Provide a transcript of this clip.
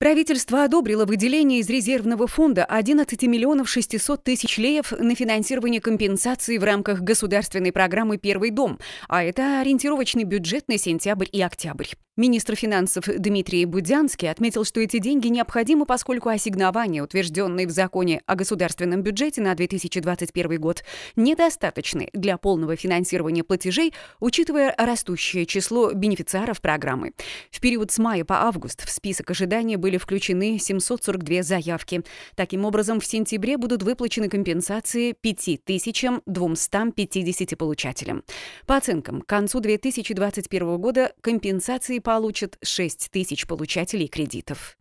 Правительство одобрило выделение из резервного фонда 11 миллионов 600 тысяч леев на финансирование компенсации в рамках государственной программы «Первый дом», а это ориентировочный бюджет на сентябрь и октябрь. Министр финансов Дмитрий Будянский отметил, что эти деньги необходимы, поскольку ассигнования, утвержденные в законе о государственном бюджете на 2021 год, недостаточны для полного финансирования платежей, учитывая растущее число бенефициаров программы. В период с мая по август в список ожиданий были включены 742 заявки. Таким образом, в сентябре будут выплачены компенсации 5250 получателям. По оценкам, к концу 2021 года компенсации получат 6 тысяч получателей кредитов.